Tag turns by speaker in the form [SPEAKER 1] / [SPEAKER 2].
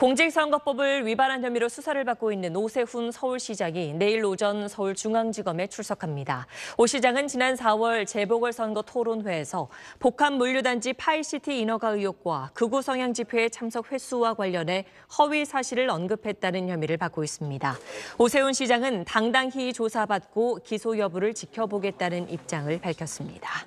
[SPEAKER 1] 공직선거법을 위반한 혐의로 수사를 받고 있는 오세훈 서울시장이 내일 오전 서울중앙지검에 출석합니다. 오 시장은 지난 4월 재보궐선거 토론회에서 복합 물류단지 파이시티 인허가 의혹과 극우 성향 집회의 참석 횟수와 관련해 허위 사실을 언급했다는 혐의를 받고 있습니다. 오세훈 시장은 당당히 조사받고 기소 여부를 지켜보겠다는 입장을 밝혔습니다.